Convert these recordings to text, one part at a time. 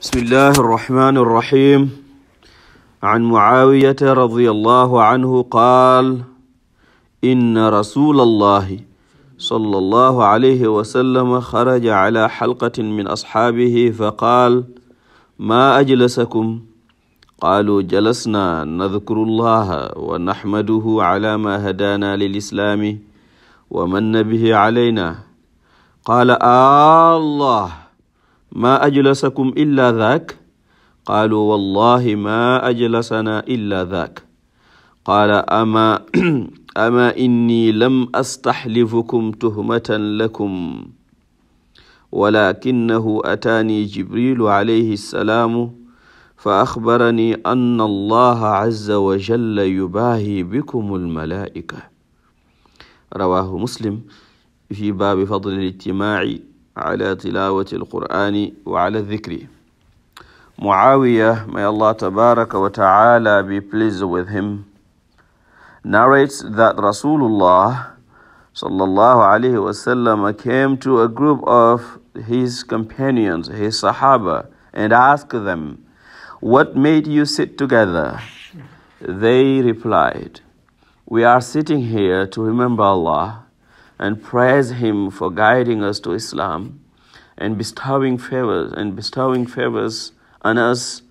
بسم الله الرحمن الرحيم عن معاوية رضي الله عنه قال إن رسول الله صلى الله عليه وسلم خرج على حلقة من أصحابه فقال ما أجلسكم قالوا جلسنا نذكر الله ونحمده على ما هدانا للإسلام ومن به علينا قال آه الله ما أجلسكم إلا ذاك قالوا والله ما أجلسنا إلا ذاك قال أما أما إني لم أستحلفكم تهمة لكم ولكنه أتاني جبريل عليه السلام فأخبرني أن الله عز وجل يباهي بكم الملائكة رواه مسلم في باب فضل الاجتماع على تلاوة القرآن وعلى الذكر. معاوية may Allah تبارك وتعالى be pleased with him, narrates that Rasulullah الله عليه وسلم came to a group of his companions, his sahaba, and asked them, what made you sit together? They replied, we are sitting here to remember Allah and praise Him for guiding us to Islam and bestowing favors and bestowing favors on us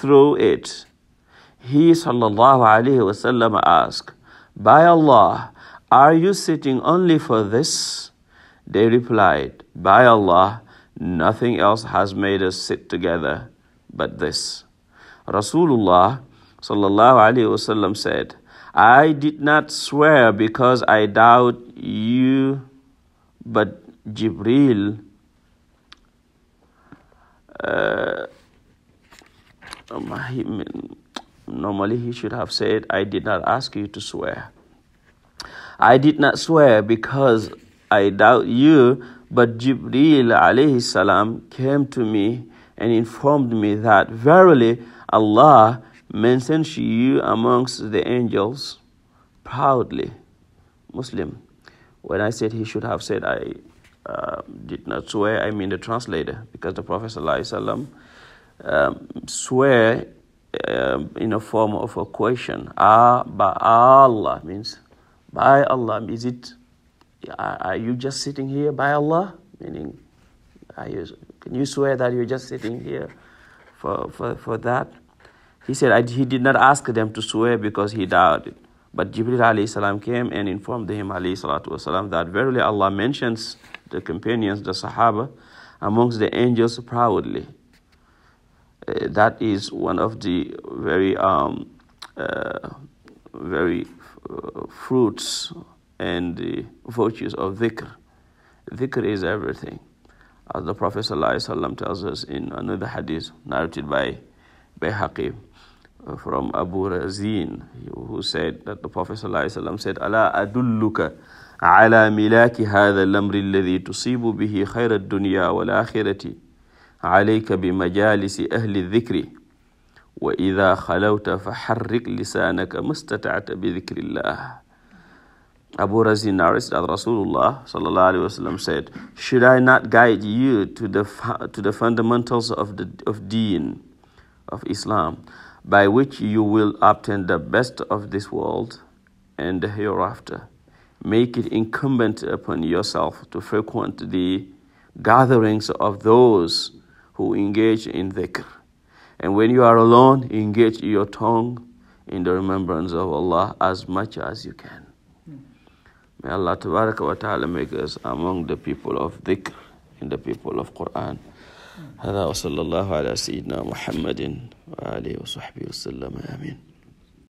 through it. He sallallahu alaihi wasallam asked, By Allah, are you sitting only for this? They replied, By Allah, nothing else has made us sit together but this. Rasulullah sallallahu alaihi wasallam said, I did not swear because I doubt you but Jibril uh, um, normally he should have said I did not ask you to swear I did not swear because I doubt you but Jibril alayhi salam came to me and informed me that verily Allah mentions you amongst the angels proudly Muslim when I said he should have said, I uh, did not swear, I mean the translator, because the Prophet ﷺ, um, swear um, in a form of a question. Ah, by Allah means, by Allah, is it, are you just sitting here by Allah? Meaning, are you, can you swear that you're just sitting here for, for, for that? He said, I, he did not ask them to swear because he doubted. But Jibril alayhi came and informed him alayhi that verily Allah mentions the companions, the Sahaba, amongst the angels proudly. Uh, that is one of the very, um, uh, very uh, fruits and the virtues of dhikr. Dhikr is everything. As the Prophet ﷺ tells us in another hadith narrated by Bayhaqi, from Abu Razin, who said that the Prophet ﷺ said, Allah adulluka ala milaki hadha al-amri alladhi tusibu bihi khayra ad-dunya wal akhirati alayka bi majalisi ahli dhikri wa idha khalawta faharrik lisanaka mastata'ta bi dhikrillah." Abu Razin narrated that Rasulullah sallallahu wasallam said, "Should I not guide you to the to the fundamentals of the of Deen, of Islam?" by which you will obtain the best of this world and hereafter. Make it incumbent upon yourself to frequent the gatherings of those who engage in dhikr. And when you are alone, engage your tongue in the remembrance of Allah as much as you can. May Allah wa ta'ala make us among the people of dhikr and the people of Quran. هذا وصلى الله على سيدنا محمد وآله وصحبه وسلم آمين